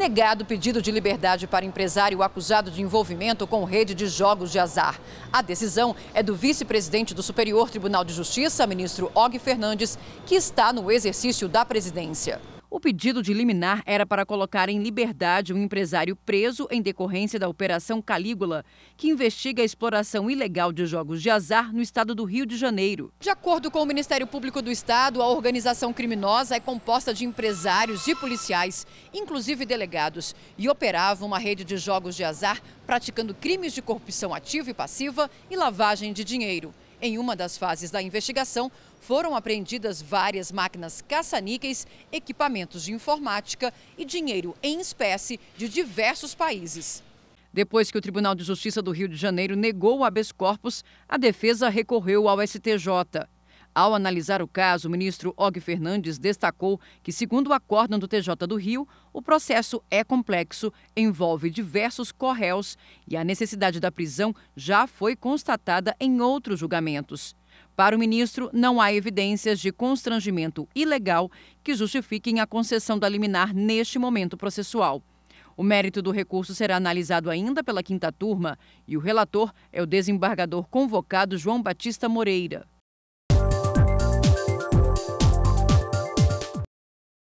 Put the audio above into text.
negado o pedido de liberdade para empresário acusado de envolvimento com rede de jogos de azar. A decisão é do vice-presidente do Superior Tribunal de Justiça, ministro Og Fernandes, que está no exercício da presidência. O pedido de liminar era para colocar em liberdade um empresário preso em decorrência da Operação Calígula, que investiga a exploração ilegal de jogos de azar no estado do Rio de Janeiro. De acordo com o Ministério Público do Estado, a organização criminosa é composta de empresários e policiais, inclusive delegados, e operava uma rede de jogos de azar praticando crimes de corrupção ativa e passiva e lavagem de dinheiro. Em uma das fases da investigação, foram apreendidas várias máquinas caça-níqueis, equipamentos de informática e dinheiro em espécie de diversos países. Depois que o Tribunal de Justiça do Rio de Janeiro negou o habeas corpus, a defesa recorreu ao STJ. Ao analisar o caso, o ministro Og Fernandes destacou que, segundo o acórdão do TJ do Rio, o processo é complexo, envolve diversos corréus e a necessidade da prisão já foi constatada em outros julgamentos. Para o ministro, não há evidências de constrangimento ilegal que justifiquem a concessão da liminar neste momento processual. O mérito do recurso será analisado ainda pela quinta turma e o relator é o desembargador convocado João Batista Moreira.